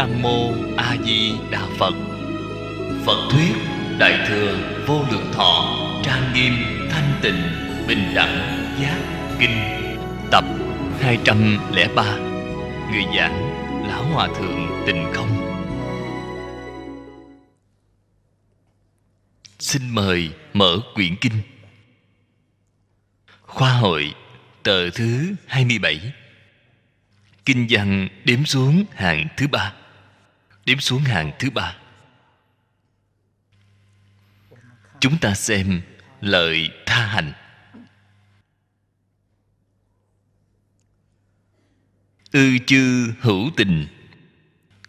nam mô a di đà phật phật thuyết đại thừa vô lượng thọ trang nghiêm thanh tịnh bình đẳng giác kinh tập 203 người giảng lão hòa thượng tình không xin mời mở quyển kinh khoa hội tờ thứ 27 kinh văn đếm xuống hàng thứ ba đếm xuống hàng thứ ba chúng ta xem lợi tha hành ư chư hữu tình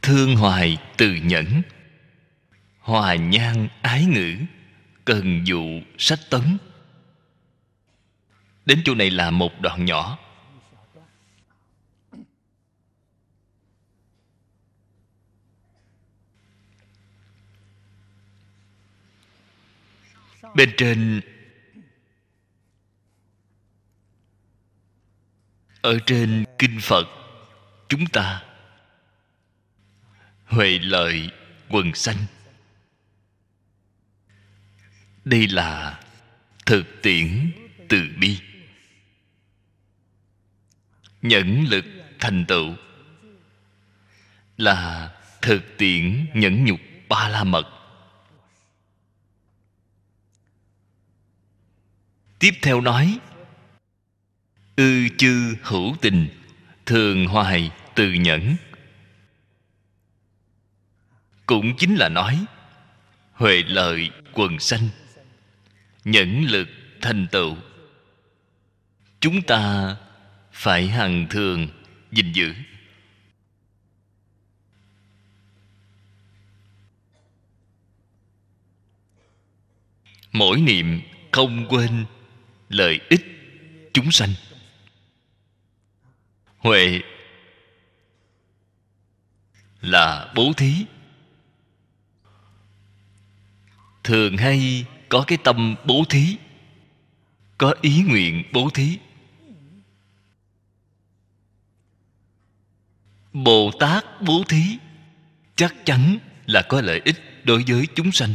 thương hoài từ nhẫn hòa nhan ái ngữ cần dụ sách tấn đến chỗ này là một đoạn nhỏ bên trên ở trên kinh phật chúng ta huệ lợi quần xanh đây là thực tiễn từ bi nhẫn lực thành tựu là thực tiễn nhẫn nhục ba la mật tiếp theo nói ư chư hữu tình thường hoài từ nhẫn cũng chính là nói huệ lợi quần sanh nhẫn lực thành tựu chúng ta phải hằng thường gìn giữ mỗi niệm không quên lợi ích chúng sanh huệ là bố thí thường hay có cái tâm bố thí có ý nguyện bố thí bồ tát bố thí chắc chắn là có lợi ích đối với chúng sanh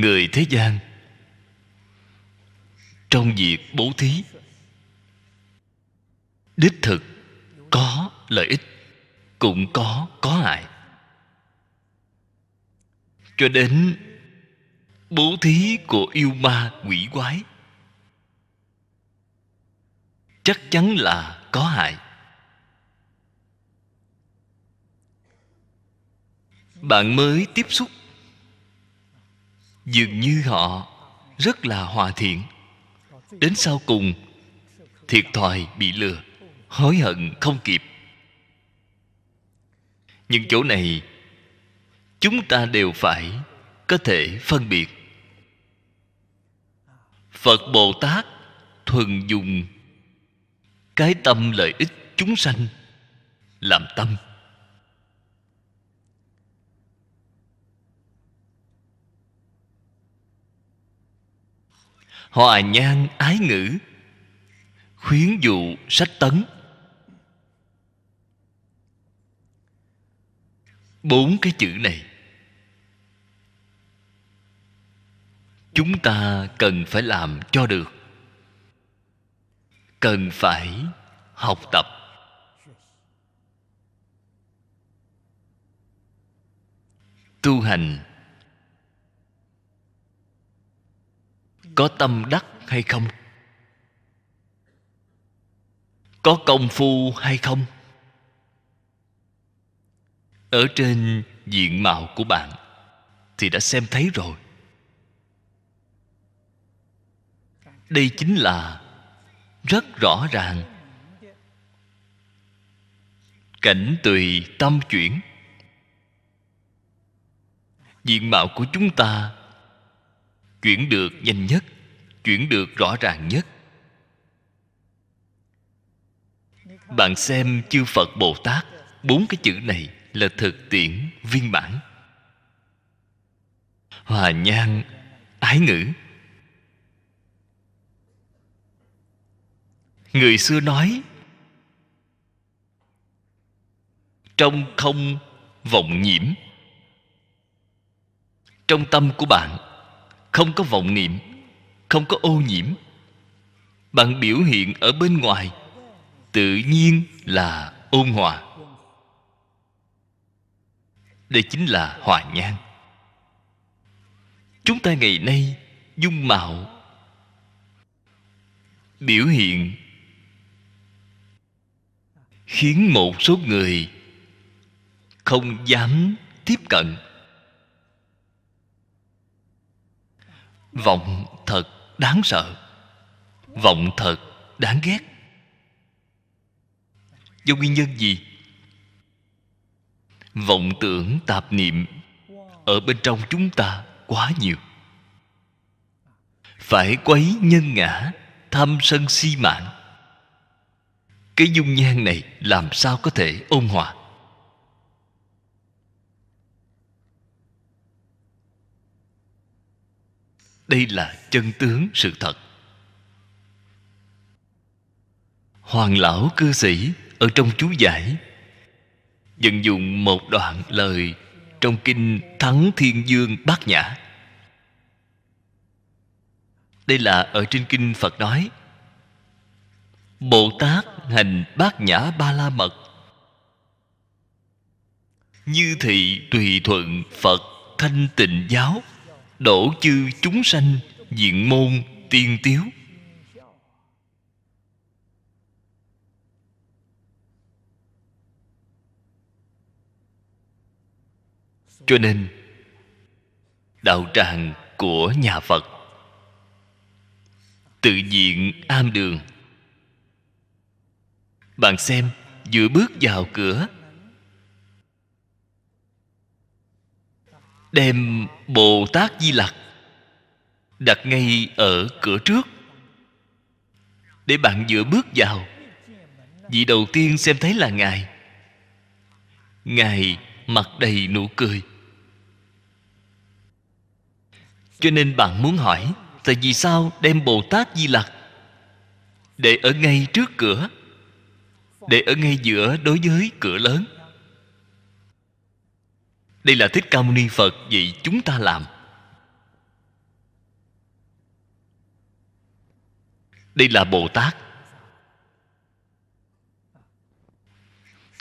người thế gian trong việc bố thí đích thực có lợi ích cũng có có hại cho đến bố thí của yêu ma quỷ quái chắc chắn là có hại bạn mới tiếp xúc dường như họ rất là hòa thiện đến sau cùng thiệt thòi bị lừa hối hận không kịp những chỗ này chúng ta đều phải có thể phân biệt phật bồ tát thuần dùng cái tâm lợi ích chúng sanh làm tâm Hòa nhang ái ngữ Khuyến dụ sách tấn Bốn cái chữ này Chúng ta cần phải làm cho được Cần phải học tập Tu hành có tâm đắc hay không có công phu hay không ở trên diện mạo của bạn thì đã xem thấy rồi đây chính là rất rõ ràng cảnh tùy tâm chuyển diện mạo của chúng ta chuyển được nhanh nhất chuyển được rõ ràng nhất bạn xem chư phật bồ tát bốn cái chữ này là thực tiễn viên bản hòa nhang ái ngữ người xưa nói trong không vọng nhiễm trong tâm của bạn không có vọng niệm không có ô nhiễm bạn biểu hiện ở bên ngoài tự nhiên là ôn hòa đây chính là hòa nhang chúng ta ngày nay dung mạo biểu hiện khiến một số người không dám tiếp cận vọng thật đáng sợ vọng thật đáng ghét do nguyên nhân gì vọng tưởng tạp niệm ở bên trong chúng ta quá nhiều phải quấy nhân ngã tham sân si mạng cái dung nhan này làm sao có thể ôn hòa đây là chân tướng sự thật hoàng lão cư sĩ ở trong chú giải vận dụng một đoạn lời trong kinh thắng thiên dương bát nhã đây là ở trên kinh phật nói bồ tát hành bát nhã ba la mật như thị tùy thuận phật thanh tịnh giáo đổ chư chúng sanh diện môn tiên tiếu cho nên đạo tràng của nhà phật tự diện am đường bạn xem vừa bước vào cửa đem bồ tát di lặc đặt ngay ở cửa trước để bạn vừa bước vào vị đầu tiên xem thấy là ngài ngài mặt đầy nụ cười cho nên bạn muốn hỏi tại vì sao đem bồ tát di lặc để ở ngay trước cửa để ở ngay giữa đối với cửa lớn đây là thích ca mâu ni phật vì chúng ta làm đây là bồ tát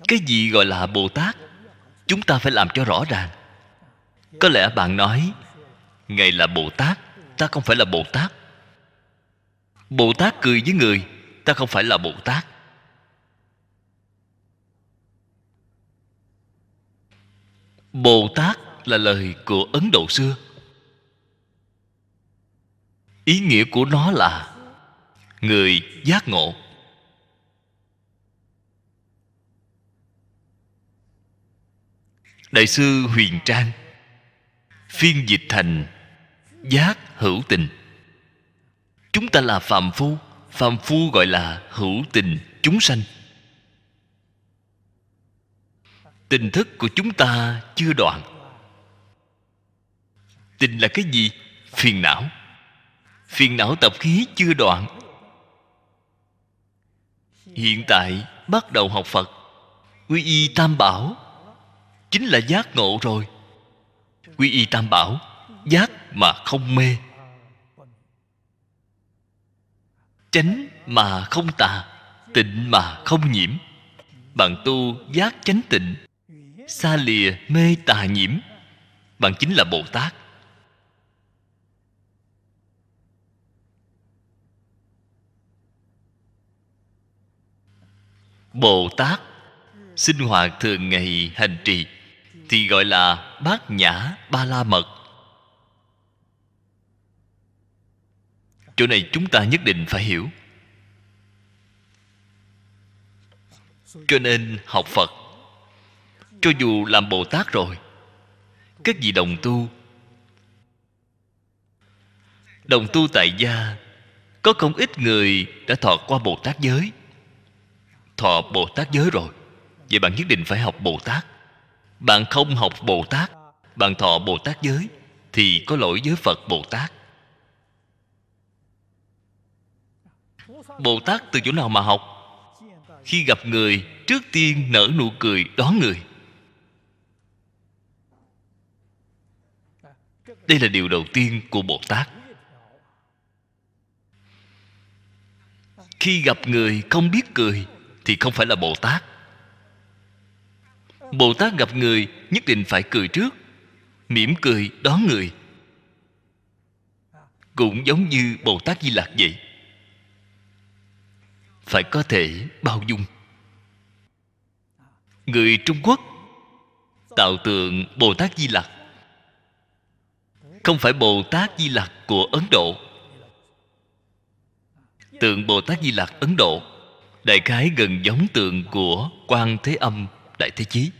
cái gì gọi là bồ tát chúng ta phải làm cho rõ ràng có lẽ bạn nói ngài là bồ tát ta không phải là bồ tát bồ tát cười với người ta không phải là bồ tát bồ tát là lời của ấn độ xưa ý nghĩa của nó là người giác ngộ đại sư huyền trang phiên dịch thành giác hữu tình chúng ta là phàm phu phàm phu gọi là hữu tình chúng sanh tình thức của chúng ta chưa đoạn tình là cái gì phiền não phiền não tập khí chưa đoạn hiện tại bắt đầu học phật quy y tam bảo chính là giác ngộ rồi quy y tam bảo giác mà không mê chánh mà không tà tịnh mà không nhiễm bạn tu giác chánh tịnh xa lìa mê tà nhiễm bạn chính là bồ tát bồ tát sinh hoạt thường ngày hành trì thì gọi là bát nhã ba la mật chỗ này chúng ta nhất định phải hiểu cho nên học phật cho dù làm bồ tát rồi các vị đồng tu đồng tu tại gia có không ít người đã thọ qua bồ tát giới thọ bồ tát giới rồi vậy bạn nhất định phải học bồ tát bạn không học bồ tát bạn thọ bồ tát giới thì có lỗi với phật bồ tát bồ tát từ chỗ nào mà học khi gặp người trước tiên nở nụ cười đón người đây là điều đầu tiên của bồ tát khi gặp người không biết cười thì không phải là bồ tát bồ tát gặp người nhất định phải cười trước mỉm cười đón người cũng giống như bồ tát di lạc vậy phải có thể bao dung người trung quốc tạo tượng bồ tát di lặc không phải bồ tát di lặc của ấn độ tượng bồ tát di lặc ấn độ đại khái gần giống tượng của quan thế âm đại thế chí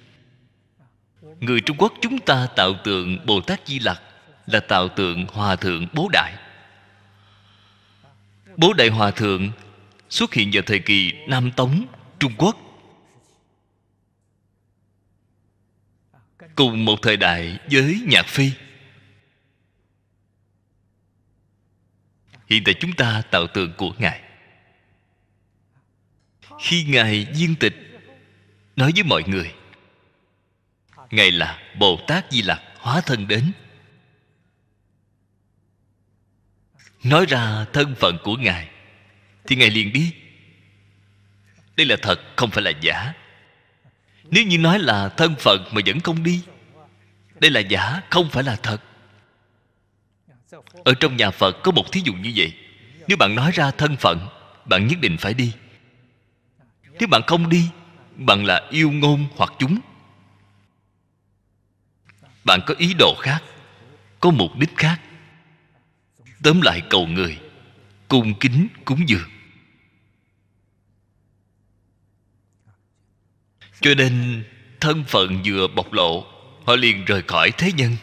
người trung quốc chúng ta tạo tượng bồ tát di lặc là tạo tượng hòa thượng bố đại bố đại hòa thượng xuất hiện vào thời kỳ nam tống trung quốc cùng một thời đại với nhạc phi hiện tại chúng ta tạo tượng của ngài khi ngài viên tịch nói với mọi người ngài là bồ tát di lặc hóa thân đến nói ra thân phận của ngài thì ngài liền đi đây là thật không phải là giả nếu như nói là thân phận mà vẫn không đi đây là giả không phải là thật ở trong nhà phật có một thí dụ như vậy nếu bạn nói ra thân phận bạn nhất định phải đi nếu bạn không đi bạn là yêu ngôn hoặc chúng bạn có ý đồ khác có mục đích khác tóm lại cầu người cung kính cúng dường cho nên thân phận vừa bộc lộ họ liền rời khỏi thế nhân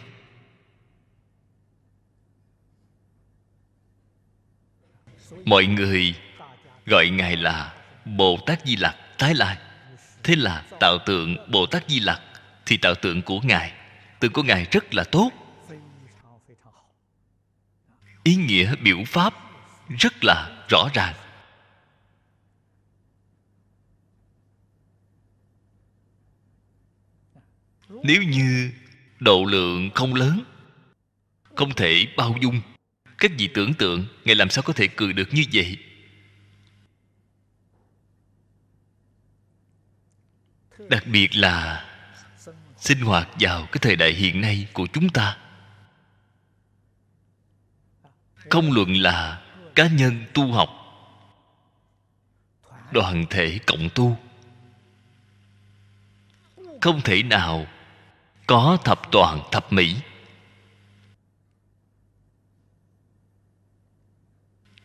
mọi người gọi ngài là bồ tát di lặc tái lai thế là tạo tượng bồ tát di lặc thì tạo tượng của ngài tượng của ngài rất là tốt ý nghĩa biểu pháp rất là rõ ràng nếu như độ lượng không lớn không thể bao dung các gì tưởng tượng Ngài làm sao có thể cười được như vậy Đặc biệt là Sinh hoạt vào cái thời đại hiện nay của chúng ta Không luận là cá nhân tu học Đoàn thể cộng tu Không thể nào có thập toàn thập mỹ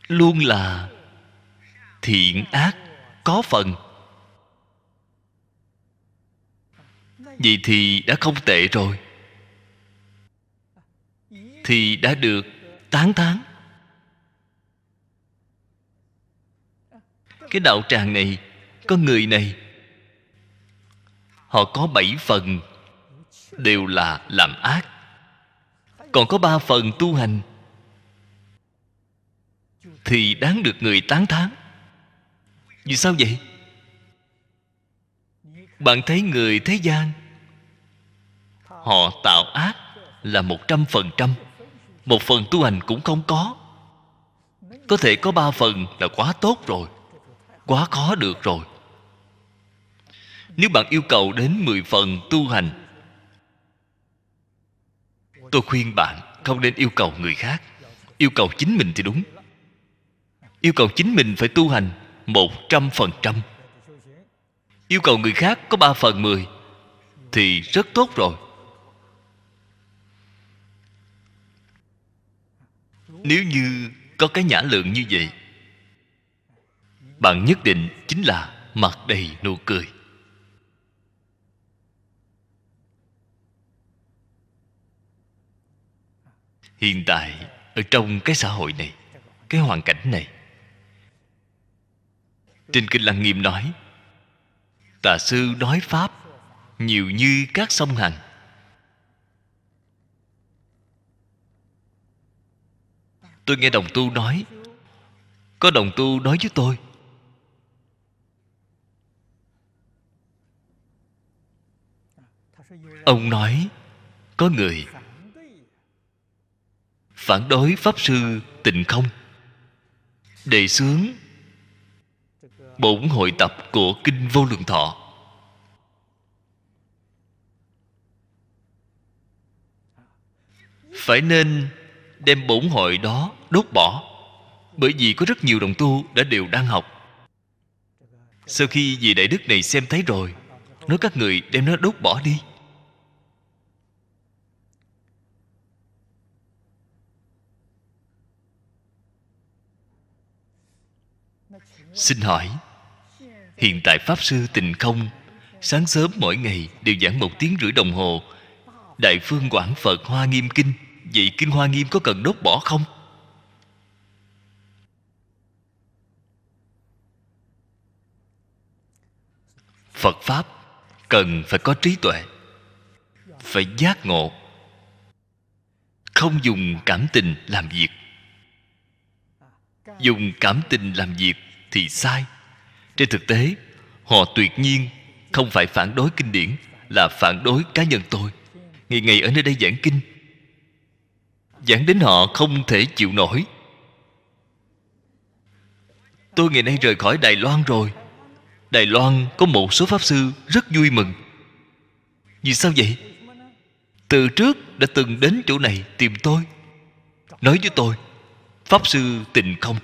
luôn là thiện ác có phần vậy thì đã không tệ rồi thì đã được tán thán cái đạo tràng này con người này họ có bảy phần đều là làm ác còn có ba phần tu hành thì đáng được người tán thán vì sao vậy bạn thấy người thế gian họ tạo ác là một trăm phần trăm một phần tu hành cũng không có có thể có ba phần là quá tốt rồi quá khó được rồi nếu bạn yêu cầu đến mười phần tu hành Tôi khuyên bạn không nên yêu cầu người khác Yêu cầu chính mình thì đúng yêu cầu chính mình phải tu hành một trăm phần trăm yêu cầu người khác có ba phần mười thì rất tốt rồi nếu như có cái nhã lượng như vậy bạn nhất định chính là mặt đầy nụ cười hiện tại ở trong cái xã hội này cái hoàn cảnh này trên kinh lăng nghiêm nói tà sư nói pháp nhiều như các sông hằng tôi nghe đồng tu nói có đồng tu nói với tôi ông nói có người phản đối pháp sư tịnh không đề xướng bổn hội tập của kinh vô lượng thọ phải nên đem bổn hội đó đốt bỏ bởi vì có rất nhiều đồng tu đã đều đang học sau khi vị đại đức này xem thấy rồi nói các người đem nó đốt bỏ đi xin hỏi Hiện tại Pháp Sư Tình Không Sáng sớm mỗi ngày đều giảng một tiếng rưỡi đồng hồ Đại Phương Quảng Phật Hoa Nghiêm Kinh Vậy Kinh Hoa Nghiêm có cần đốt bỏ không? Phật Pháp cần phải có trí tuệ Phải giác ngộ Không dùng cảm tình làm việc Dùng cảm tình làm việc thì sai trên thực tế họ tuyệt nhiên không phải phản đối kinh điển là phản đối cá nhân tôi ngày ngày ở nơi đây giảng kinh giảng đến họ không thể chịu nổi tôi ngày nay rời khỏi đài loan rồi đài loan có một số pháp sư rất vui mừng vì sao vậy từ trước đã từng đến chỗ này tìm tôi nói với tôi pháp sư tình không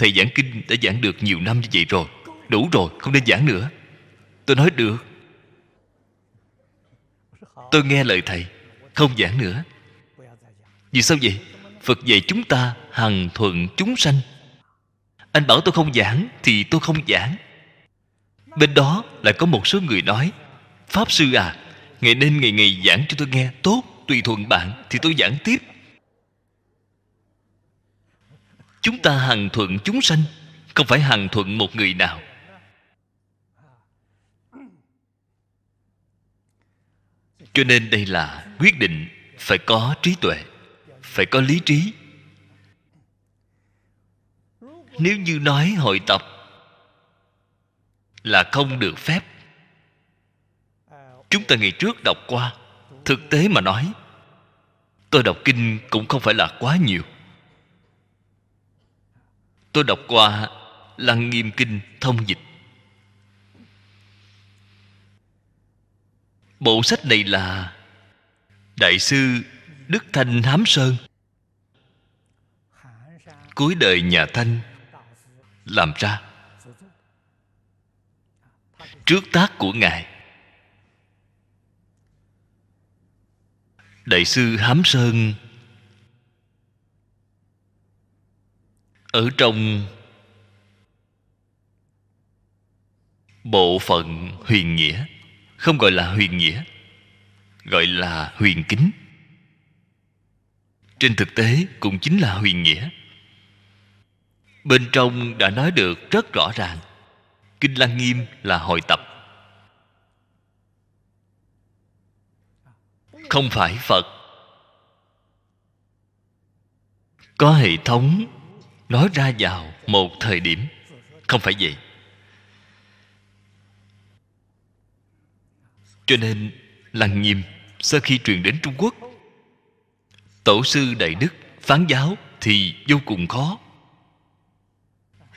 Thầy giảng kinh đã giảng được nhiều năm như vậy rồi Đủ rồi, không nên giảng nữa Tôi nói được Tôi nghe lời thầy Không giảng nữa Vì sao vậy? Phật dạy chúng ta hằng thuận chúng sanh Anh bảo tôi không giảng Thì tôi không giảng Bên đó lại có một số người nói Pháp sư à Ngày nên ngày ngày giảng cho tôi nghe Tốt, tùy thuận bạn Thì tôi giảng tiếp chúng ta hằng thuận chúng sanh không phải hằng thuận một người nào cho nên đây là quyết định phải có trí tuệ phải có lý trí nếu như nói hội tập là không được phép chúng ta ngày trước đọc qua thực tế mà nói tôi đọc kinh cũng không phải là quá nhiều tôi đọc qua lăng nghiêm kinh thông dịch bộ sách này là đại sư đức thanh hám sơn cuối đời nhà thanh làm ra trước tác của ngài đại sư hám sơn ở trong bộ phận huyền nghĩa không gọi là huyền nghĩa gọi là huyền kính trên thực tế cũng chính là huyền nghĩa bên trong đã nói được rất rõ ràng kinh lăng nghiêm là hội tập không phải phật có hệ thống nó ra vào một thời điểm không phải vậy cho nên lăng nghiêm sau khi truyền đến trung quốc tổ sư đại đức phán giáo thì vô cùng khó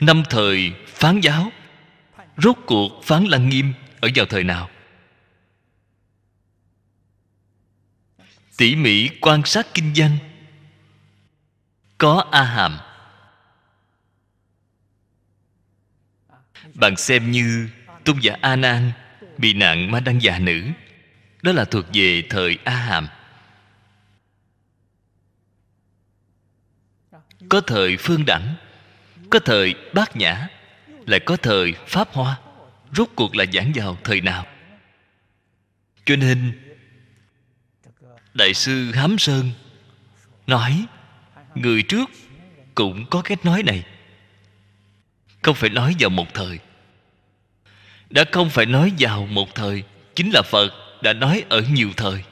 năm thời phán giáo rốt cuộc phán lăng nghiêm ở vào thời nào tỉ mỉ quan sát kinh văn có a hàm bạn xem như tôn giả a nan bị nạn ma đăng già nữ đó là thuộc về thời a hàm có thời phương đẳng có thời bát nhã lại có thời pháp hoa rốt cuộc là giảng vào thời nào cho nên đại sư hám sơn nói người trước cũng có cách nói này không phải nói vào một thời đã không phải nói vào một thời chính là phật đã nói ở nhiều thời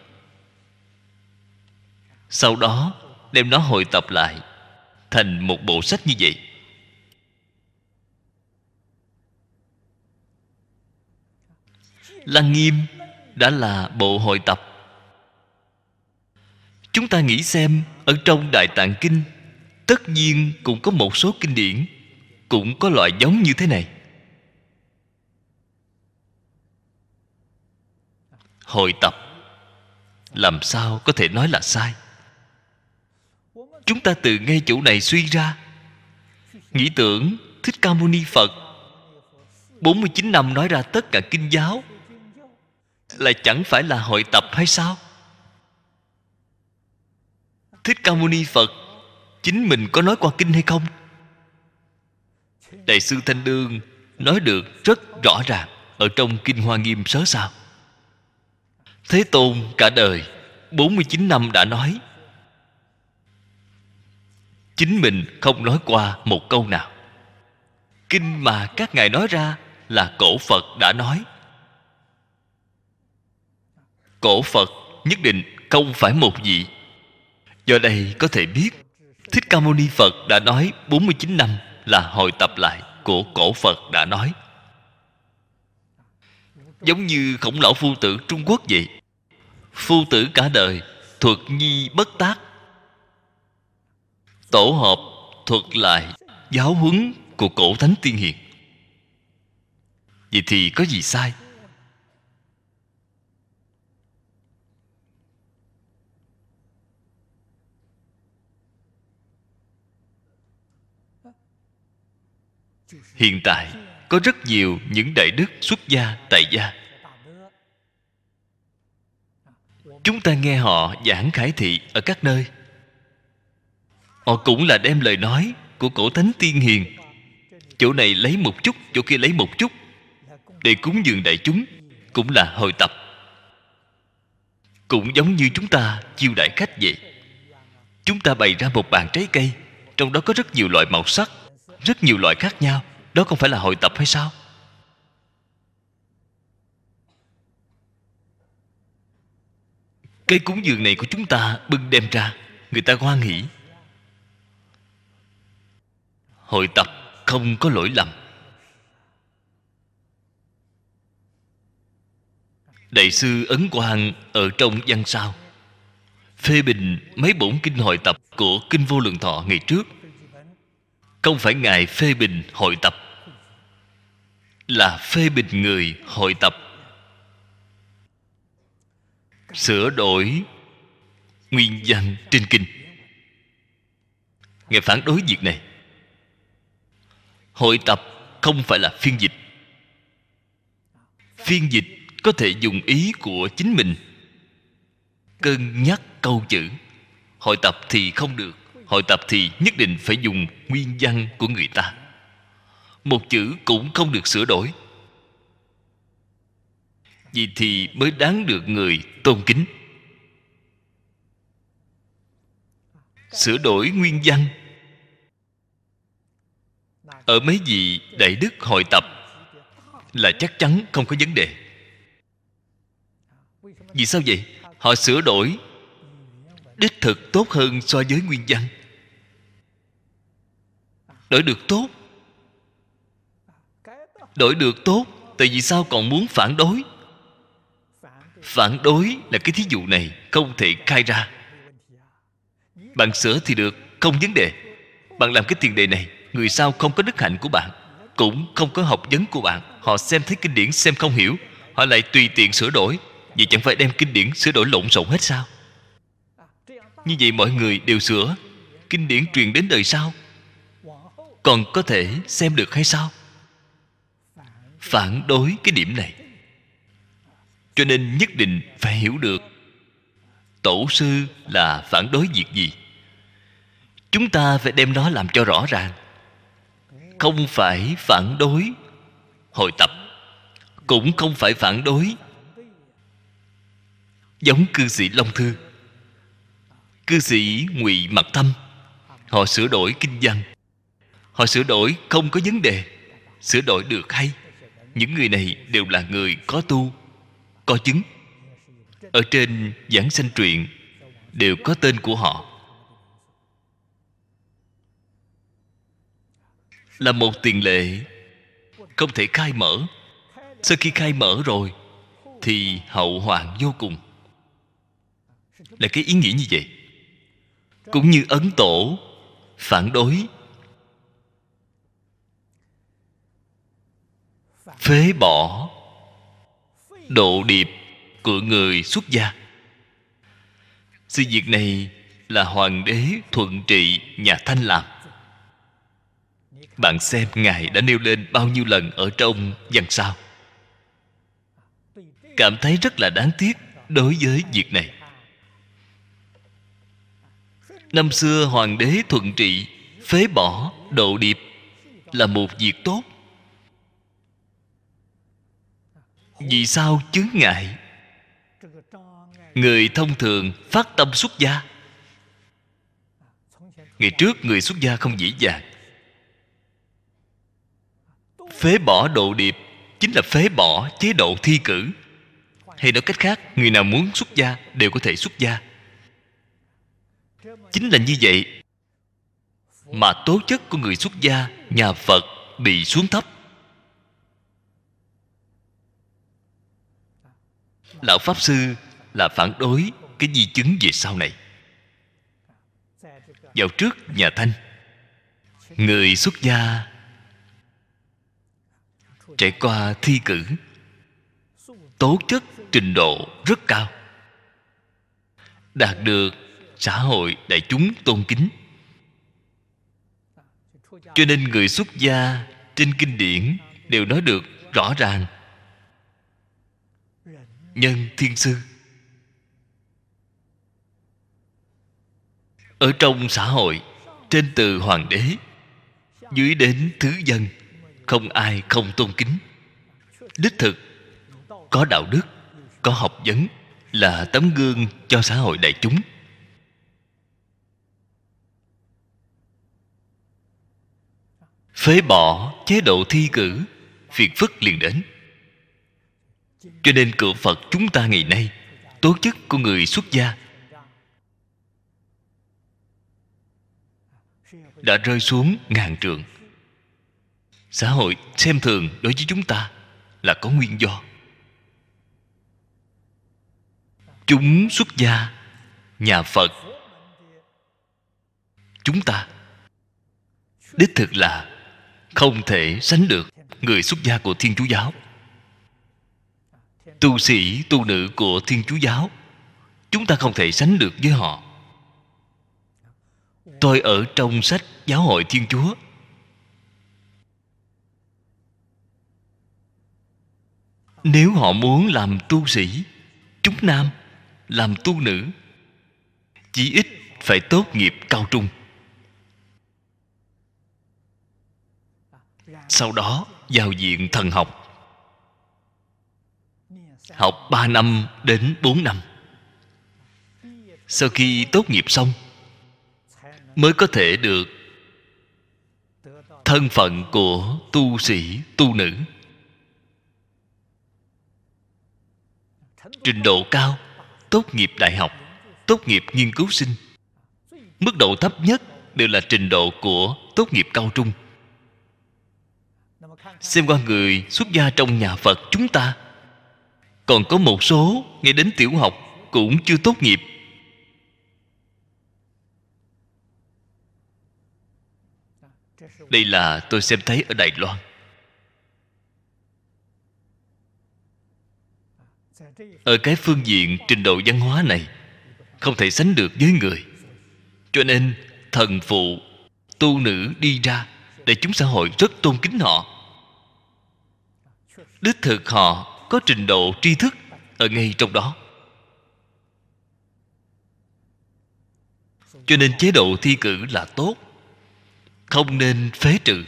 sau đó đem nó hội tập lại thành một bộ sách như vậy lăng nghiêm đã là bộ hội tập chúng ta nghĩ xem ở trong đại tạng kinh tất nhiên cũng có một số kinh điển cũng có loại giống như thế này hội tập làm sao có thể nói là sai chúng ta từ ngay chỗ này suy ra nghĩ tưởng thích ca mâu ni phật 49 năm nói ra tất cả kinh giáo là chẳng phải là hội tập hay sao thích ca mâu ni phật chính mình có nói qua kinh hay không đại sư thanh đương nói được rất rõ ràng ở trong kinh hoa nghiêm sớ sao thế tôn cả đời 49 năm đã nói chính mình không nói qua một câu nào kinh mà các ngài nói ra là cổ phật đã nói cổ phật nhất định không phải một vị do đây có thể biết thích ca mâu ni phật đã nói 49 năm là hồi tập lại của cổ phật đã nói giống như khổng lão phu tử trung quốc vậy phu tử cả đời thuật nhi bất tác tổ hợp thuật lại giáo huấn của cổ thánh tiên hiền vậy thì có gì sai hiện tại có rất nhiều những đại đức xuất gia tại gia chúng ta nghe họ giảng khải thị ở các nơi họ cũng là đem lời nói của cổ thánh tiên hiền chỗ này lấy một chút chỗ kia lấy một chút để cúng dường đại chúng cũng là hồi tập cũng giống như chúng ta chiêu đại khách vậy chúng ta bày ra một bàn trái cây trong đó có rất nhiều loại màu sắc rất nhiều loại khác nhau đó không phải là hội tập hay sao Cây cúng dường này của chúng ta bưng đem ra Người ta hoan nghỉ. Hội tập không có lỗi lầm Đại sư Ấn Quang ở trong văn sao Phê bình mấy bổn kinh hội tập của Kinh Vô Lượng Thọ ngày trước Không phải Ngài phê bình hội tập là phê bình người hội tập sửa đổi nguyên văn trên kinh ngài phản đối việc này hội tập không phải là phiên dịch phiên dịch có thể dùng ý của chính mình cân nhắc câu chữ hội tập thì không được hội tập thì nhất định phải dùng nguyên văn của người ta một chữ cũng không được sửa đổi vì thì mới đáng được người tôn kính sửa đổi nguyên văn ở mấy vị đại đức hội tập là chắc chắn không có vấn đề vì sao vậy họ sửa đổi đích thực tốt hơn so với nguyên văn đổi được tốt đổi được tốt tại vì sao còn muốn phản đối phản đối là cái thí dụ này không thể khai ra bạn sửa thì được không vấn đề bạn làm cái tiền đề này người sau không có đức hạnh của bạn cũng không có học vấn của bạn họ xem thấy kinh điển xem không hiểu họ lại tùy tiện sửa đổi vậy chẳng phải đem kinh điển sửa đổi lộn xộn hết sao như vậy mọi người đều sửa kinh điển truyền đến đời sau còn có thể xem được hay sao phản đối cái điểm này cho nên nhất định phải hiểu được tổ sư là phản đối việc gì chúng ta phải đem nó làm cho rõ ràng không phải phản đối hội tập cũng không phải phản đối giống cư sĩ long thư cư sĩ ngụy mặc thâm họ sửa đổi kinh văn họ sửa đổi không có vấn đề sửa đổi được hay những người này đều là người có tu có chứng ở trên giảng sanh truyện đều có tên của họ là một tiền lệ không thể khai mở sau khi khai mở rồi thì hậu hoạn vô cùng là cái ý nghĩa như vậy cũng như ấn tổ phản đối phế bỏ độ điệp của người xuất gia sự việc này là hoàng đế thuận trị nhà thanh làm bạn xem ngài đã nêu lên bao nhiêu lần ở trong dần sau cảm thấy rất là đáng tiếc đối với việc này năm xưa hoàng đế thuận trị phế bỏ độ điệp là một việc tốt vì sao chướng ngại người thông thường phát tâm xuất gia ngày trước người xuất gia không dễ dàng phế bỏ độ điệp chính là phế bỏ chế độ thi cử hay nói cách khác người nào muốn xuất gia đều có thể xuất gia chính là như vậy mà tố chất của người xuất gia nhà phật bị xuống thấp lão pháp sư là phản đối cái di chứng về sau này vào trước nhà thanh người xuất gia trải qua thi cử tố chất trình độ rất cao đạt được xã hội đại chúng tôn kính cho nên người xuất gia trên kinh điển đều nói được rõ ràng nhân thiên sư ở trong xã hội trên từ hoàng đế dưới đến thứ dân không ai không tôn kính đích thực có đạo đức có học vấn là tấm gương cho xã hội đại chúng phế bỏ chế độ thi cử phiền phức liền đến cho nên cửa phật chúng ta ngày nay tố chức của người xuất gia đã rơi xuống ngàn trường xã hội xem thường đối với chúng ta là có nguyên do chúng xuất gia nhà phật chúng ta đích thực là không thể sánh được người xuất gia của thiên chúa giáo tu sĩ tu nữ của thiên chúa giáo chúng ta không thể sánh được với họ tôi ở trong sách giáo hội thiên chúa nếu họ muốn làm tu sĩ chúng nam làm tu nữ chỉ ít phải tốt nghiệp cao trung sau đó vào diện thần học Dạ. học 3 năm đến 4 năm sau khi tốt nghiệp xong mới có thể được thân phận của tu sĩ tu nữ trình độ cao tốt nghiệp đại học tốt nghiệp nghiên cứu sinh mức độ thấp nhất đều là trình độ của tốt nghiệp cao trung xem qua người xuất gia trong nhà phật chúng ta còn có một số ngay đến tiểu học cũng chưa tốt nghiệp đây là tôi xem thấy ở đài loan ở cái phương diện trình độ văn hóa này không thể sánh được với người cho nên thần phụ tu nữ đi ra để chúng xã hội rất tôn kính họ đích thực họ có trình độ tri thức ở ngay trong đó cho nên chế độ thi cử là tốt không nên phế trừ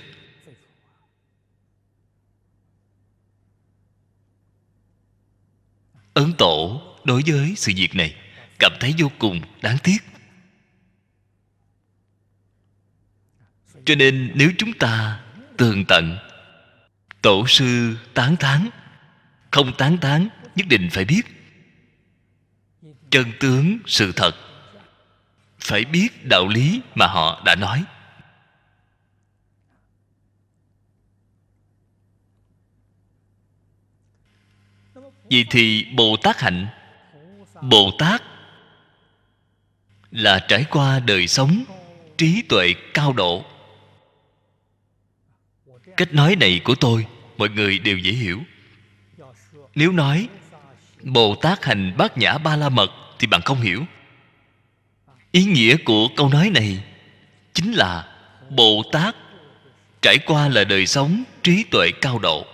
ấn tổ đối với sự việc này cảm thấy vô cùng đáng tiếc cho nên nếu chúng ta tường tận tổ sư tán thán không tán tán nhất định phải biết chân tướng sự thật phải biết đạo lý mà họ đã nói vì thì bồ tát hạnh bồ tát là trải qua đời sống trí tuệ cao độ cách nói này của tôi mọi người đều dễ hiểu nếu nói bồ tát hành bát nhã ba la mật thì bạn không hiểu ý nghĩa của câu nói này chính là bồ tát trải qua là đời sống trí tuệ cao độ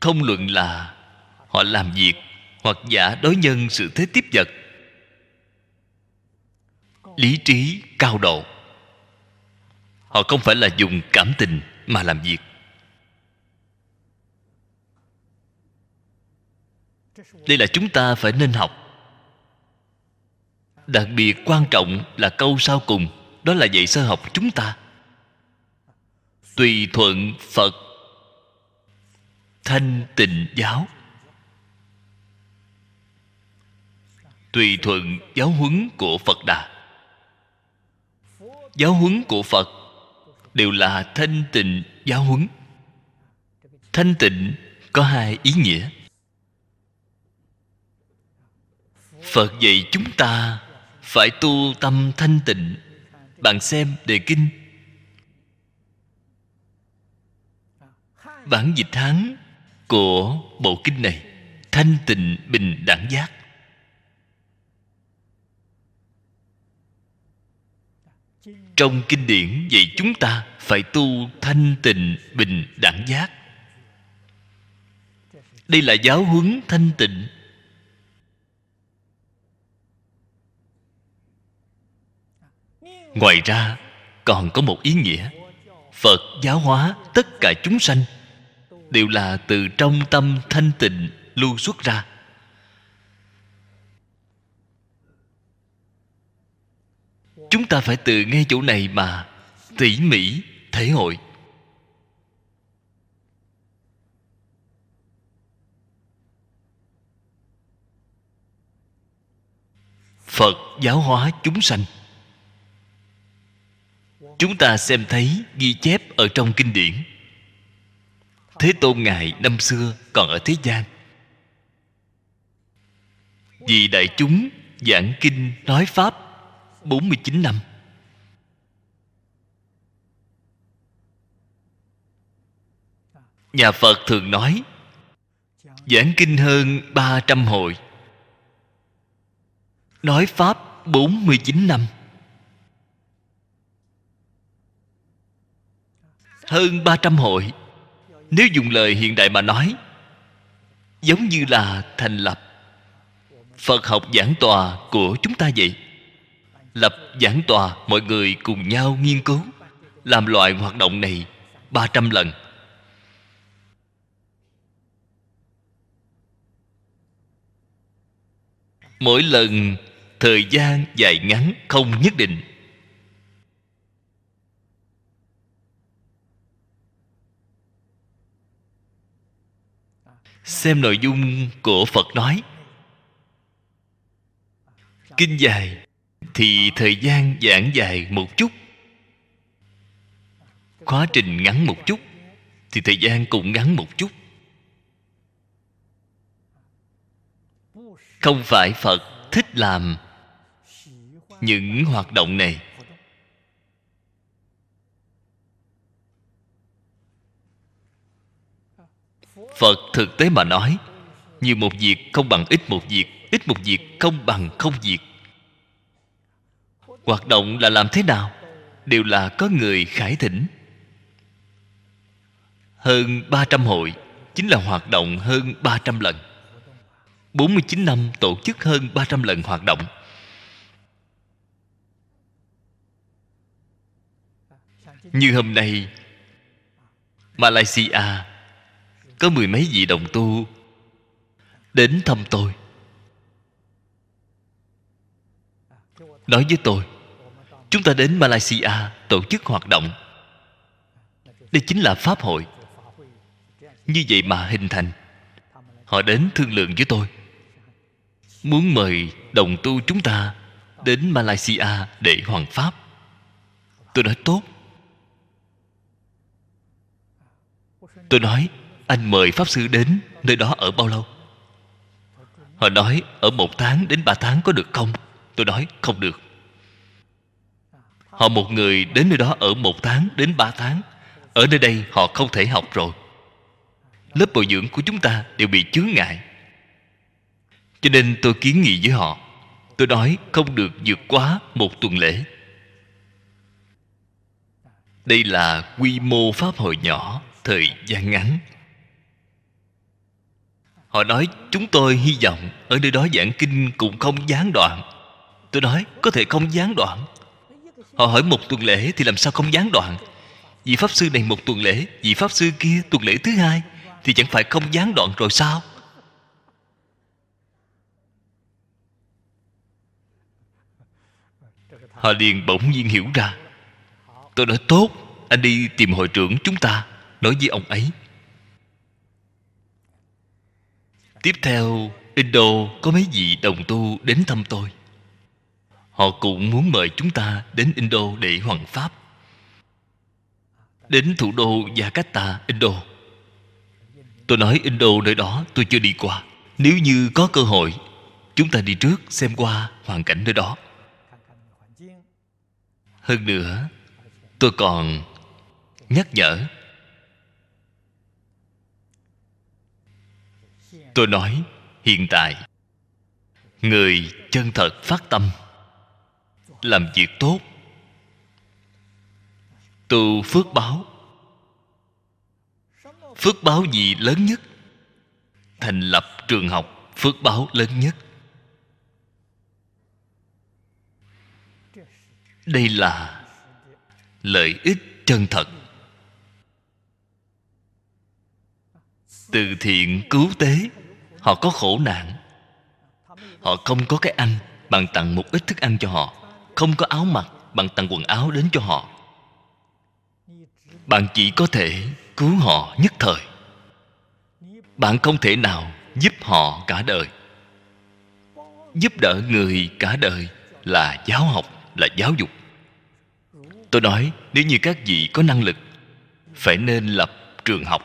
không luận là họ làm việc hoặc giả đối nhân sự thế tiếp vật lý trí cao độ họ không phải là dùng cảm tình mà làm việc đây là chúng ta phải nên học đặc biệt quan trọng là câu sau cùng đó là dạy sơ học chúng ta tùy thuận phật thanh tịnh giáo tùy thuận giáo huấn của phật đà giáo huấn của phật đều là thanh tịnh giáo huấn thanh tịnh có hai ý nghĩa phật dạy chúng ta phải tu tâm thanh tịnh bạn xem đề kinh bản dịch hán của bộ kinh này thanh tịnh bình đẳng giác trong kinh điển dạy chúng ta phải tu thanh tịnh bình đẳng giác đây là giáo huấn thanh tịnh ngoài ra còn có một ý nghĩa phật giáo hóa tất cả chúng sanh đều là từ trong tâm thanh tịnh lưu xuất ra chúng ta phải tự ngay chỗ này mà tỉ mỉ thể hội phật giáo hóa chúng sanh chúng ta xem thấy ghi chép ở trong kinh điển thế tôn ngài năm xưa còn ở thế gian vì đại chúng giảng kinh nói pháp 49 năm Nhà Phật thường nói Giảng kinh hơn 300 hội Nói Pháp 49 năm Hơn 300 hội Nếu dùng lời hiện đại mà nói Giống như là thành lập Phật học giảng tòa của chúng ta vậy lập giảng tòa mọi người cùng nhau nghiên cứu làm loại hoạt động này 300 lần mỗi lần thời gian dài ngắn không nhất định xem nội dung của phật nói kinh dài thì thời gian giảng dài một chút quá trình ngắn một chút thì thời gian cũng ngắn một chút không phải phật thích làm những hoạt động này phật thực tế mà nói nhiều một việc không bằng ít một việc ít một việc không bằng không việc hoạt động là làm thế nào đều là có người khải thỉnh hơn 300 hội chính là hoạt động hơn 300 lần 49 năm tổ chức hơn 300 lần hoạt động Như hôm nay Malaysia Có mười mấy vị đồng tu Đến thăm tôi Nói với tôi chúng ta đến malaysia tổ chức hoạt động đây chính là pháp hội như vậy mà hình thành họ đến thương lượng với tôi muốn mời đồng tu chúng ta đến malaysia để hoàn pháp tôi nói tốt tôi nói anh mời pháp sư đến nơi đó ở bao lâu họ nói ở một tháng đến ba tháng có được không tôi nói không được Họ một người đến nơi đó ở một tháng đến ba tháng Ở nơi đây họ không thể học rồi Lớp bồi dưỡng của chúng ta đều bị chướng ngại Cho nên tôi kiến nghị với họ Tôi nói không được vượt quá một tuần lễ Đây là quy mô Pháp hội nhỏ Thời gian ngắn Họ nói chúng tôi hy vọng Ở nơi đó giảng kinh cũng không gián đoạn Tôi nói có thể không gián đoạn Họ hỏi một tuần lễ thì làm sao không gián đoạn Vị Pháp Sư này một tuần lễ Vị Pháp Sư kia tuần lễ thứ hai Thì chẳng phải không gián đoạn rồi sao Họ liền bỗng nhiên hiểu ra Tôi nói tốt Anh đi tìm hội trưởng chúng ta Nói với ông ấy Tiếp theo Indo có mấy vị đồng tu đến thăm tôi Họ cũng muốn mời chúng ta đến Indo để hoằng pháp Đến thủ đô Jakarta, Indo Tôi nói Indo nơi đó tôi chưa đi qua Nếu như có cơ hội Chúng ta đi trước xem qua hoàn cảnh nơi đó Hơn nữa Tôi còn nhắc nhở Tôi nói hiện tại Người chân thật phát tâm làm việc tốt tu phước báo phước báo gì lớn nhất thành lập trường học phước báo lớn nhất đây là lợi ích chân thật từ thiện cứu tế họ có khổ nạn họ không có cái ăn bằng tặng một ít thức ăn cho họ không có áo mặc bạn tặng quần áo đến cho họ bạn chỉ có thể cứu họ nhất thời bạn không thể nào giúp họ cả đời giúp đỡ người cả đời là giáo học là giáo dục tôi nói nếu như các vị có năng lực phải nên lập trường học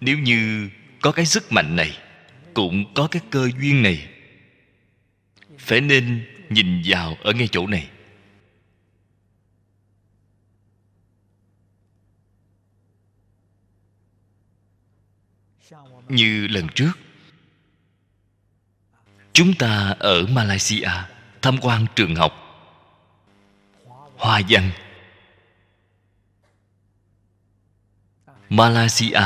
nếu như có cái sức mạnh này cũng có cái cơ duyên này phải nên nhìn vào ở ngay chỗ này như lần trước chúng ta ở malaysia tham quan trường học hoa văn malaysia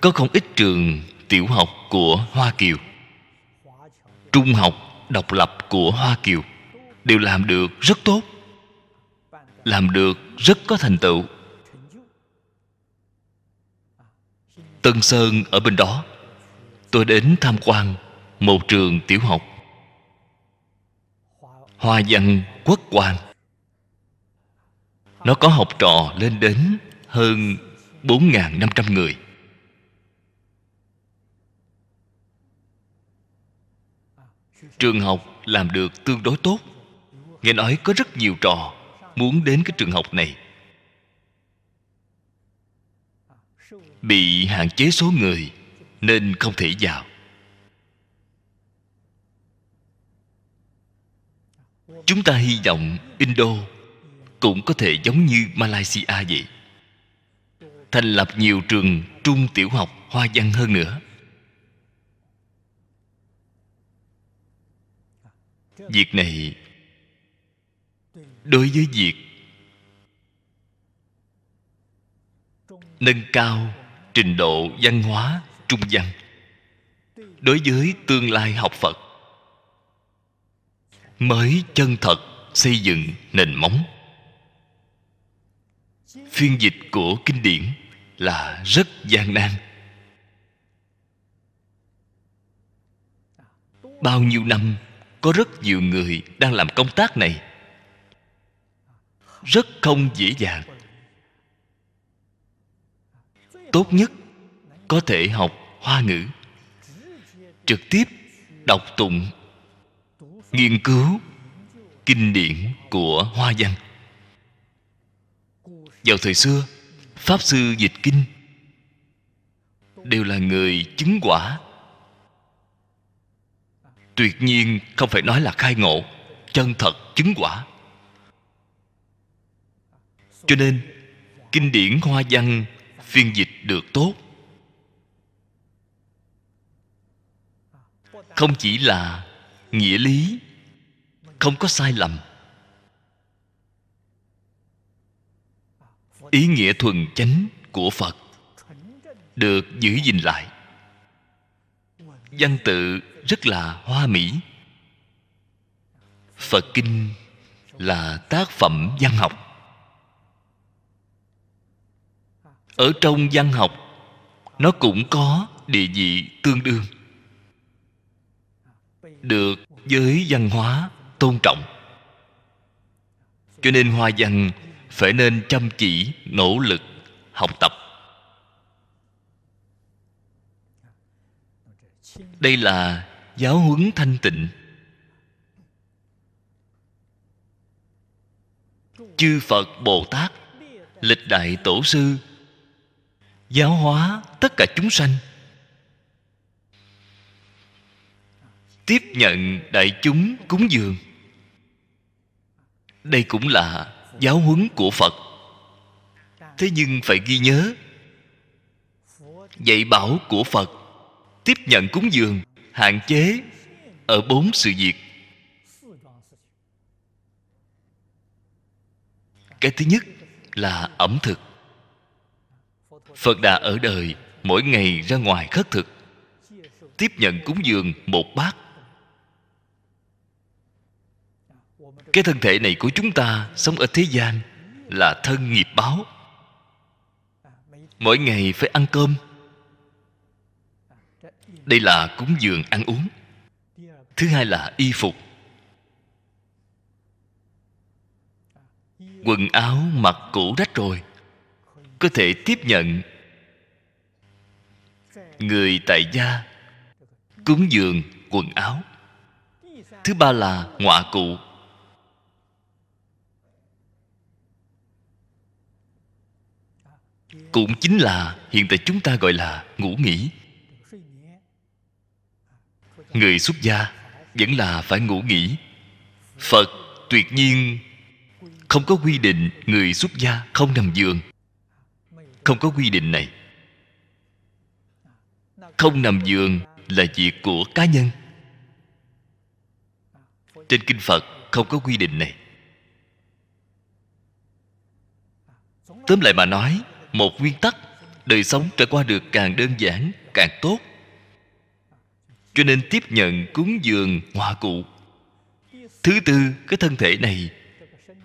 có không ít trường tiểu học của hoa kiều trung học độc lập của Hoa Kiều đều làm được rất tốt làm được rất có thành tựu Tân Sơn ở bên đó Tôi đến tham quan Một trường tiểu học Hoa văn quốc quan Nó có học trò lên đến Hơn 4.500 người trường học làm được tương đối tốt nghe nói có rất nhiều trò muốn đến cái trường học này bị hạn chế số người nên không thể vào chúng ta hy vọng indo cũng có thể giống như malaysia vậy thành lập nhiều trường trung tiểu học hoa văn hơn nữa việc này đối với việc nâng cao trình độ văn hóa trung văn đối với tương lai học phật mới chân thật xây dựng nền móng phiên dịch của kinh điển là rất gian nan bao nhiêu năm có rất nhiều người đang làm công tác này rất không dễ dàng tốt nhất có thể học hoa ngữ trực tiếp đọc tụng nghiên cứu kinh điển của hoa văn vào thời xưa pháp sư dịch kinh đều là người chứng quả tuyệt nhiên không phải nói là khai ngộ chân thật chứng quả cho nên kinh điển hoa văn phiên dịch được tốt không chỉ là nghĩa lý không có sai lầm ý nghĩa thuần chánh của phật được giữ gìn lại văn tự rất là hoa mỹ phật kinh là tác phẩm văn học ở trong văn học nó cũng có địa vị tương đương được giới văn hóa tôn trọng cho nên hoa văn phải nên chăm chỉ nỗ lực học tập đây là giáo huấn thanh tịnh chư phật bồ tát lịch đại tổ sư giáo hóa tất cả chúng sanh tiếp nhận đại chúng cúng dường đây cũng là giáo huấn của phật thế nhưng phải ghi nhớ dạy bảo của phật tiếp nhận cúng dường hạn chế ở bốn sự việc cái thứ nhất là ẩm thực phật đà ở đời mỗi ngày ra ngoài khất thực tiếp nhận cúng dường một bát cái thân thể này của chúng ta sống ở thế gian là thân nghiệp báo mỗi ngày phải ăn cơm đây là cúng dường ăn uống thứ hai là y phục quần áo mặc cũ rách rồi có thể tiếp nhận người tại gia cúng dường quần áo thứ ba là ngọa cụ cũng chính là hiện tại chúng ta gọi là ngủ nghỉ người xuất gia vẫn là phải ngủ nghỉ phật tuyệt nhiên không có quy định người xuất gia không nằm giường không có quy định này không nằm giường là việc của cá nhân trên kinh phật không có quy định này tóm lại mà nói một nguyên tắc đời sống trải qua được càng đơn giản càng tốt cho nên tiếp nhận cúng dường hòa cụ thứ tư cái thân thể này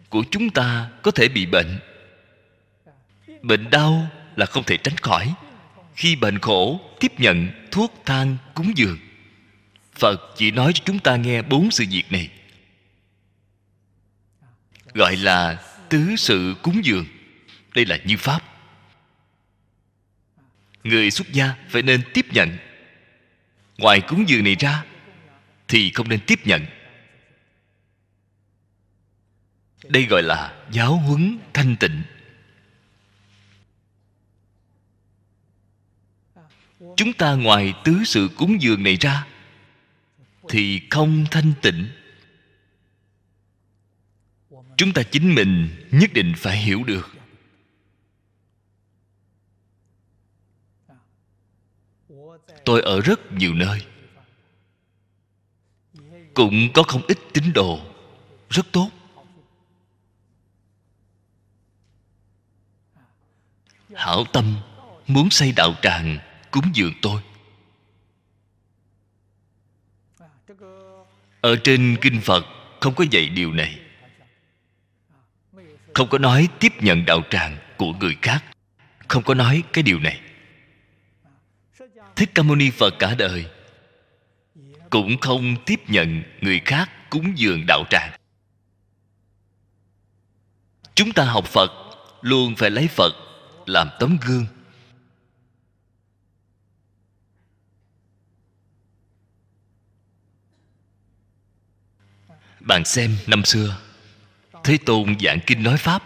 của chúng ta có thể bị bệnh bệnh đau là không thể tránh khỏi khi bệnh khổ tiếp nhận thuốc thang cúng dường phật chỉ nói cho chúng ta nghe bốn sự việc này gọi là tứ sự cúng dường đây là như pháp người xuất gia phải nên tiếp nhận ngoài cúng dường này ra thì không nên tiếp nhận đây gọi là giáo huấn thanh tịnh chúng ta ngoài tứ sự cúng dường này ra thì không thanh tịnh chúng ta chính mình nhất định phải hiểu được tôi ở rất nhiều nơi cũng có không ít tín đồ rất tốt hảo tâm muốn xây đạo tràng cúng dường tôi ở trên kinh phật không có dạy điều này không có nói tiếp nhận đạo tràng của người khác không có nói cái điều này thích ca mâu ni phật cả đời cũng không tiếp nhận người khác cúng dường đạo tràng chúng ta học phật luôn phải lấy phật làm tấm gương bạn xem năm xưa thế tôn giảng kinh nói pháp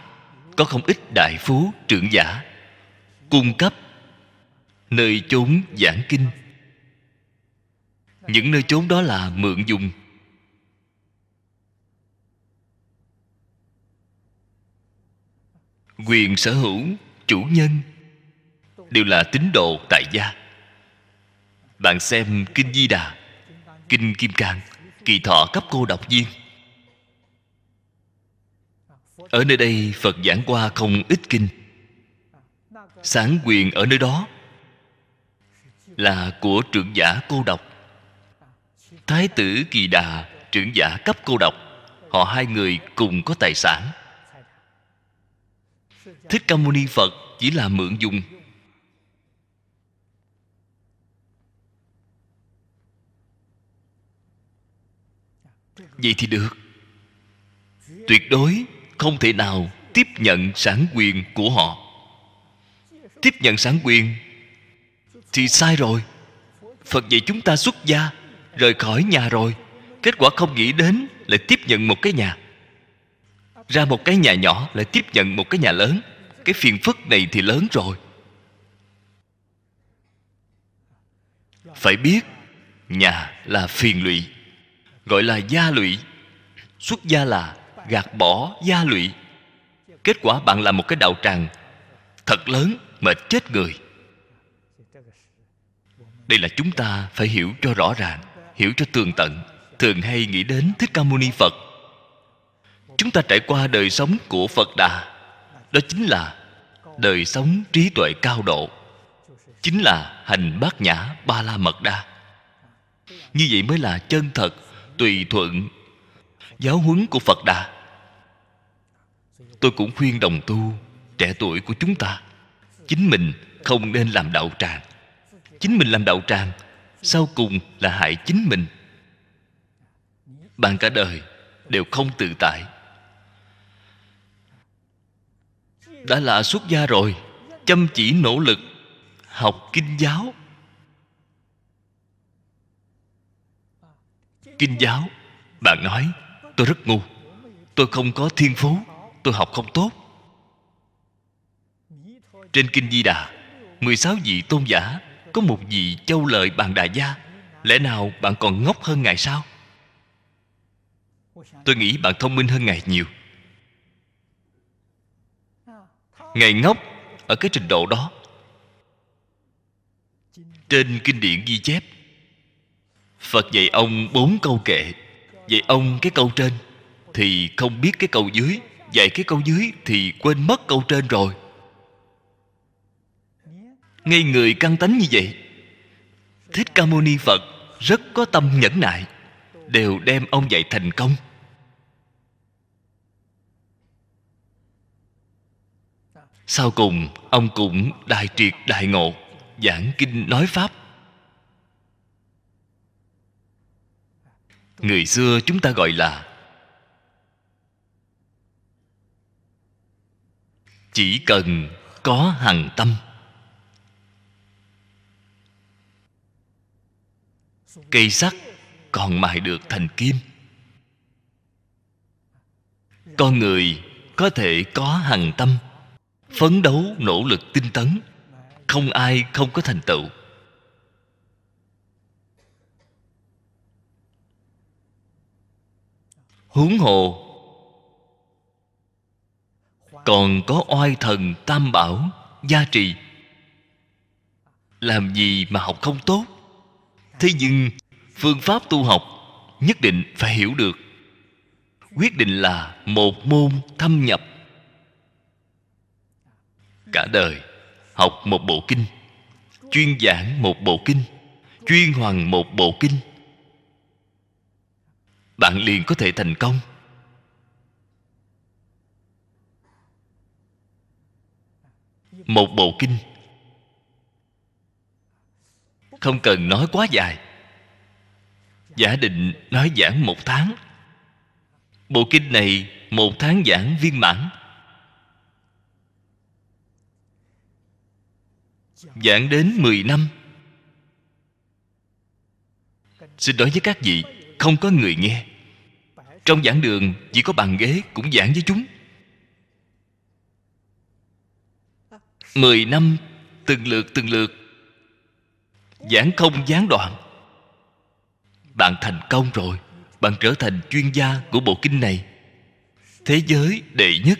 có không ít đại phú trưởng giả cung cấp nơi chốn giảng kinh những nơi chốn đó là mượn dùng quyền sở hữu chủ nhân đều là tín đồ tại gia bạn xem kinh di đà kinh kim cang kỳ thọ cấp cô độc viên ở nơi đây phật giảng qua không ít kinh sáng quyền ở nơi đó là của trưởng giả cô độc thái tử kỳ đà trưởng giả cấp cô độc họ hai người cùng có tài sản thích ca mâu ni phật chỉ là mượn dùng vậy thì được tuyệt đối không thể nào tiếp nhận sản quyền của họ tiếp nhận sản quyền thì sai rồi phật dạy chúng ta xuất gia rời khỏi nhà rồi kết quả không nghĩ đến lại tiếp nhận một cái nhà ra một cái nhà nhỏ lại tiếp nhận một cái nhà lớn cái phiền phức này thì lớn rồi phải biết nhà là phiền lụy gọi là gia lụy xuất gia là gạt bỏ gia lụy kết quả bạn làm một cái đạo tràng thật lớn mà chết người đây là chúng ta phải hiểu cho rõ ràng hiểu cho tường tận thường hay nghĩ đến thích ca mâu ni phật chúng ta trải qua đời sống của phật đà đó chính là đời sống trí tuệ cao độ chính là hành bát nhã ba la mật đa như vậy mới là chân thật tùy thuận giáo huấn của phật đà tôi cũng khuyên đồng tu trẻ tuổi của chúng ta chính mình không nên làm đạo tràng chính mình làm đạo tràng sau cùng là hại chính mình bạn cả đời đều không tự tại đã là xuất gia rồi chăm chỉ nỗ lực học kinh giáo kinh giáo bạn nói tôi rất ngu tôi không có thiên phú tôi học không tốt trên kinh di đà 16 vị tôn giả có một vị châu lợi bàn đại gia lẽ nào bạn còn ngốc hơn ngài sao tôi nghĩ bạn thông minh hơn ngài nhiều ngài ngốc ở cái trình độ đó trên kinh điển ghi chép phật dạy ông bốn câu kệ dạy ông cái câu trên thì không biết cái câu dưới dạy cái câu dưới thì quên mất câu trên rồi ngay người căng tánh như vậy thích ca mâu ni phật rất có tâm nhẫn nại đều đem ông dạy thành công sau cùng ông cũng đại triệt đại ngộ giảng kinh nói pháp người xưa chúng ta gọi là chỉ cần có hằng tâm cây sắt còn mài được thành kim con người có thể có hằng tâm phấn đấu nỗ lực tinh tấn không ai không có thành tựu huống hồ còn có oai thần tam bảo gia trì làm gì mà học không tốt thế nhưng phương pháp tu học nhất định phải hiểu được quyết định là một môn thâm nhập cả đời học một bộ kinh chuyên giảng một bộ kinh chuyên hoàn một bộ kinh bạn liền có thể thành công một bộ kinh không cần nói quá dài giả định nói giảng một tháng bộ kinh này một tháng giảng viên mãn giảng đến mười năm xin nói với các vị không có người nghe trong giảng đường chỉ có bàn ghế cũng giảng với chúng mười năm từng lượt từng lượt giảng không gián đoạn bạn thành công rồi bạn trở thành chuyên gia của bộ kinh này thế giới đệ nhất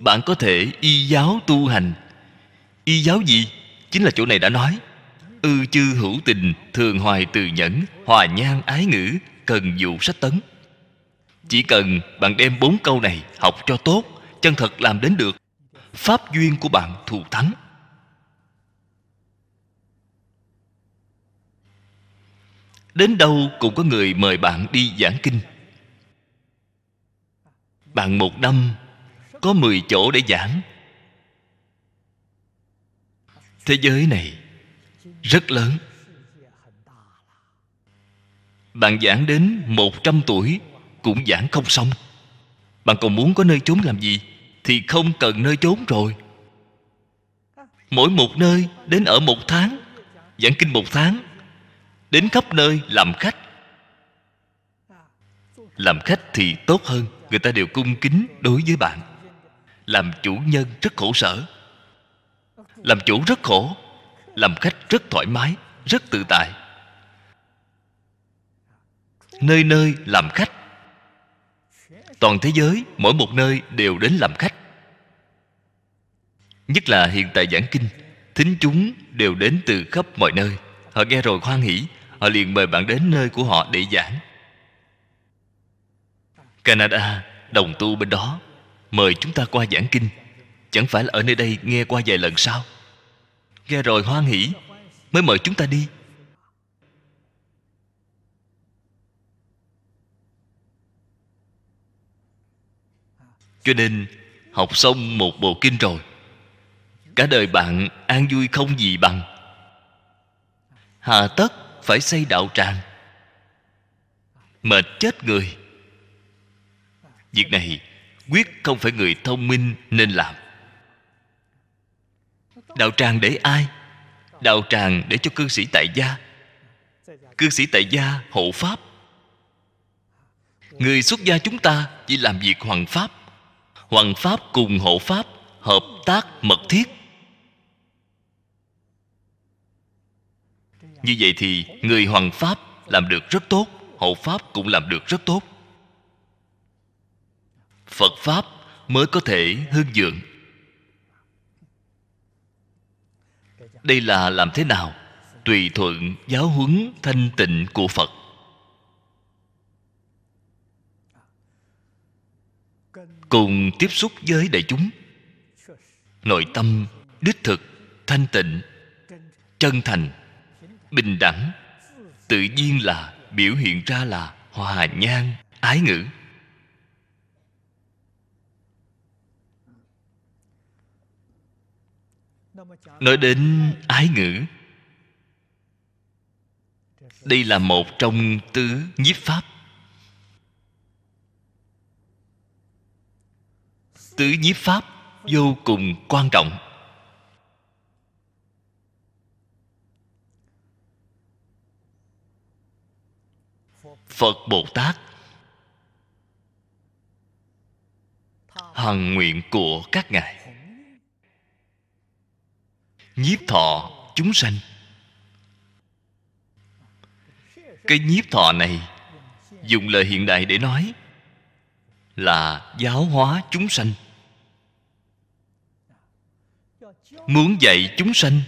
bạn có thể y giáo tu hành y giáo gì chính là chỗ này đã nói ư chư hữu tình thường hoài từ nhẫn hòa nhang ái ngữ cần dụ sách tấn chỉ cần bạn đem bốn câu này học cho tốt chân thật làm đến được pháp duyên của bạn thù thắng đến đâu cũng có người mời bạn đi giảng kinh bạn một năm có mười chỗ để giảng thế giới này rất lớn bạn giảng đến một trăm tuổi cũng giảng không xong bạn còn muốn có nơi trốn làm gì thì không cần nơi trốn rồi mỗi một nơi đến ở một tháng giảng kinh một tháng đến khắp nơi làm khách làm khách thì tốt hơn người ta đều cung kính đối với bạn làm chủ nhân rất khổ sở làm chủ rất khổ làm khách rất thoải mái rất tự tại nơi nơi làm khách toàn thế giới mỗi một nơi đều đến làm khách nhất là hiện tại giảng kinh thính chúng đều đến từ khắp mọi nơi Họ nghe rồi hoan hỷ Họ liền mời bạn đến nơi của họ để giảng Canada Đồng tu bên đó Mời chúng ta qua giảng kinh Chẳng phải là ở nơi đây nghe qua vài lần sao Nghe rồi hoan hỷ Mới mời chúng ta đi Cho nên Học xong một bộ kinh rồi Cả đời bạn an vui không gì bằng hà tất phải xây đạo tràng mệt chết người việc này quyết không phải người thông minh nên làm đạo tràng để ai đạo tràng để cho cư sĩ tại gia cư sĩ tại gia hộ pháp người xuất gia chúng ta chỉ làm việc hoàng pháp hoàng pháp cùng hộ pháp hợp tác mật thiết như vậy thì người hoằng pháp làm được rất tốt hộ pháp cũng làm được rất tốt phật pháp mới có thể hương dượng đây là làm thế nào tùy thuận giáo huấn thanh tịnh của phật cùng tiếp xúc với đại chúng nội tâm đích thực thanh tịnh chân thành bình đẳng tự nhiên là biểu hiện ra là hòa nhang ái ngữ nói đến ái ngữ đây là một trong tứ nhiếp pháp tứ nhiếp pháp vô cùng quan trọng phật bồ tát hằng nguyện của các ngài nhiếp thọ chúng sanh cái nhiếp thọ này dùng lời hiện đại để nói là giáo hóa chúng sanh muốn dạy chúng sanh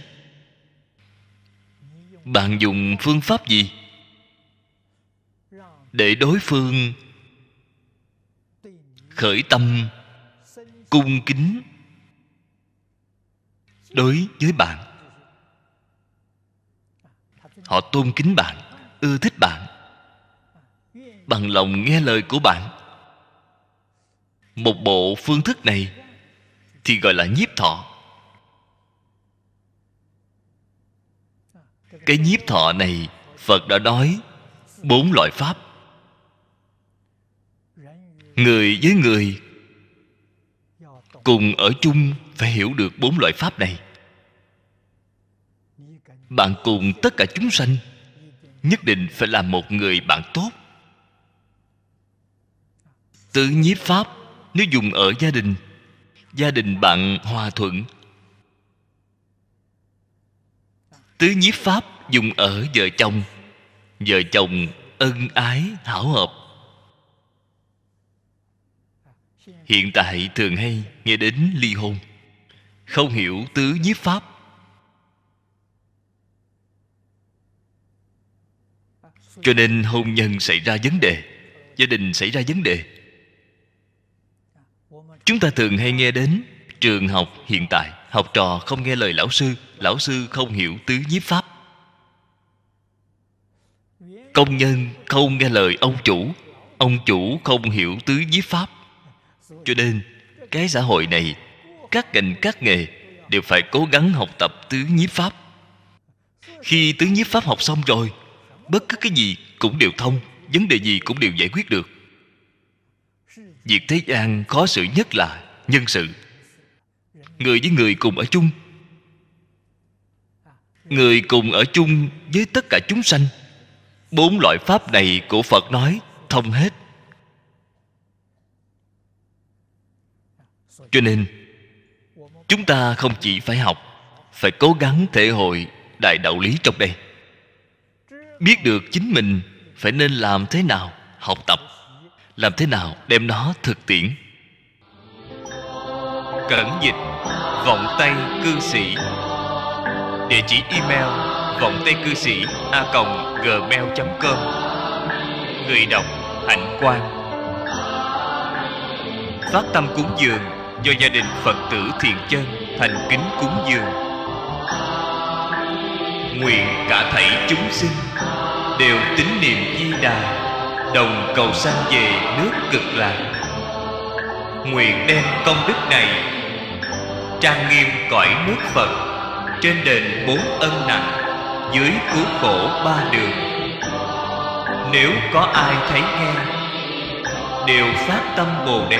bạn dùng phương pháp gì để đối phương khởi tâm cung kính đối với bạn họ tôn kính bạn ưa thích bạn bằng lòng nghe lời của bạn một bộ phương thức này thì gọi là nhiếp thọ cái nhiếp thọ này phật đã nói bốn loại pháp người với người cùng ở chung phải hiểu được bốn loại pháp này bạn cùng tất cả chúng sanh nhất định phải là một người bạn tốt tứ nhiếp pháp nếu dùng ở gia đình gia đình bạn hòa thuận tứ nhiếp pháp dùng ở vợ chồng vợ chồng ân ái hảo hợp hiện tại thường hay nghe đến ly hôn không hiểu tứ nhiếp pháp cho nên hôn nhân xảy ra vấn đề gia đình xảy ra vấn đề chúng ta thường hay nghe đến trường học hiện tại học trò không nghe lời lão sư lão sư không hiểu tứ nhiếp pháp công nhân không nghe lời ông chủ ông chủ không hiểu tứ nhiếp pháp cho nên cái xã hội này các ngành các nghề đều phải cố gắng học tập tứ nhiếp pháp khi tứ nhiếp pháp học xong rồi bất cứ cái gì cũng đều thông vấn đề gì cũng đều giải quyết được việc thế gian khó xử nhất là nhân sự người với người cùng ở chung người cùng ở chung với tất cả chúng sanh bốn loại pháp này của phật nói thông hết cho nên chúng ta không chỉ phải học phải cố gắng thể hội đại đạo lý trong đây biết được chính mình phải nên làm thế nào học tập làm thế nào đem nó thực tiễn cẩn dịch vọng tay cư sĩ địa chỉ email vọng tay cư sĩ a gmail com người đọc hạnh quan, phát tâm cúng dường do gia đình Phật tử Thiền Chân thành kính cúng dường. Nguyện cả thảy chúng sinh đều tín niệm Di Đà, đồng cầu sanh về nước cực lạc. Nguyện đem công đức này trang nghiêm cõi nước Phật trên đền bốn ân nặng dưới cứu khổ ba đường. Nếu có ai thấy nghe đều phát tâm Bồ đề